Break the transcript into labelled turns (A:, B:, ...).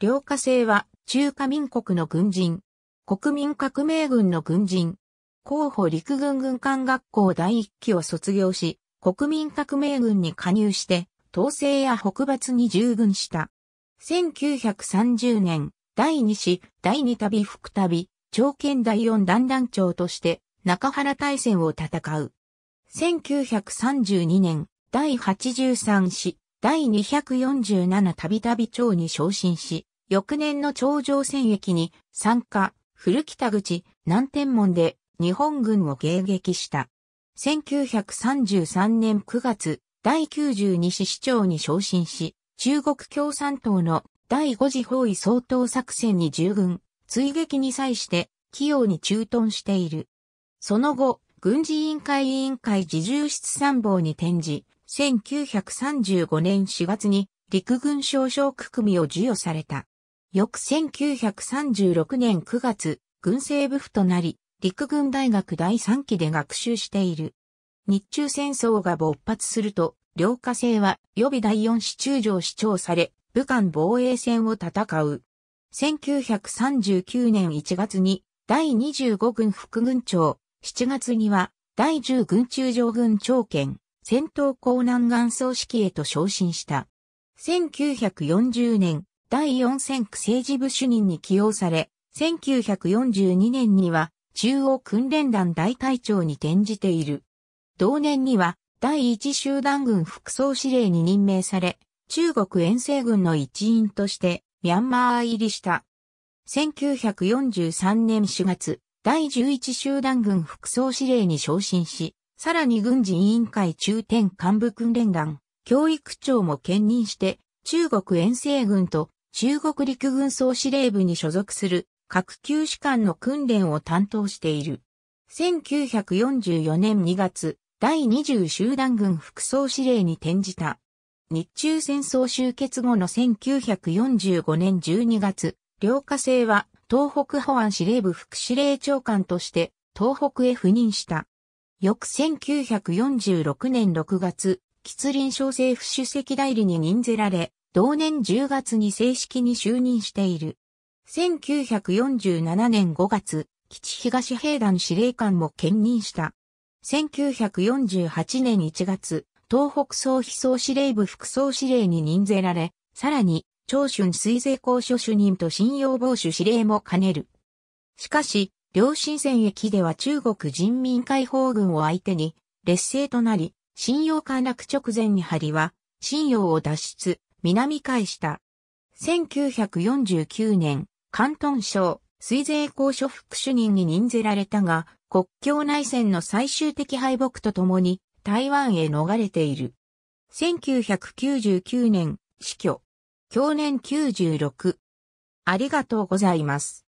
A: 両家生は中華民国の軍人、国民革命軍の軍人、候補陸軍軍官学校第一期を卒業し、国民革命軍に加入して、統制や北伐に従軍した。1930年、第2子、第2旅副旅、長剣第4団団長として中原大戦を戦う。1932年、第83師、第247たびたびに昇進し、翌年の頂上戦役に参加、古北口、南天門で日本軍を迎撃した。1933年9月、第92市市長に昇進し、中国共産党の第5次包囲総統作戦に従軍、追撃に際して、器用に駐屯している。その後、軍事委員会委員会自重室参謀に転じ、1935年4月に陸軍少将区組を授与された。翌1936年9月、軍政部府となり、陸軍大学第3期で学習している。日中戦争が勃発すると、両火星は予備第4市中上市長され、武漢防衛戦を戦う。1939年1月に第25軍副軍長、7月には、第10軍中将軍長県、戦闘港南岸総指揮へと昇進した。1940年、第4戦区政治部主任に起用され、1942年には中央訓練団大隊長に転じている。同年には第1集団軍副総司令に任命され、中国遠征軍の一員としてミャンマー入りした。1943年4月、第11集団軍副総司令に昇進し、さらに軍事委員会中天幹部訓練団、教育長も兼任して、中国遠征軍と中国陸軍総司令部に所属する各級士官の訓練を担当している。1944年2月、第20集団軍副総司令に転じた。日中戦争終結後の1945年12月、両火星は東北保安司令部副司令長官として東北へ赴任した。翌1946年6月、吉林省政府主席代理に任ぜられ、同年10月に正式に就任している。1947年5月、基地東兵団司令官も兼任した。1948年1月、東北総秘総司令部副総司令に任ぜられ、さらに長春水税公所主任と信用防守司令も兼ねる。しかし、両親戦役では中国人民解放軍を相手に劣勢となり、信用陥落直前に張りは、信用を脱出、南返した。1949年、関東省、水税公所副主任に任ぜられたが、国境内戦の最終的敗北とともに、台湾へ逃れている。1999年、死去。去年96。ありがとうございます。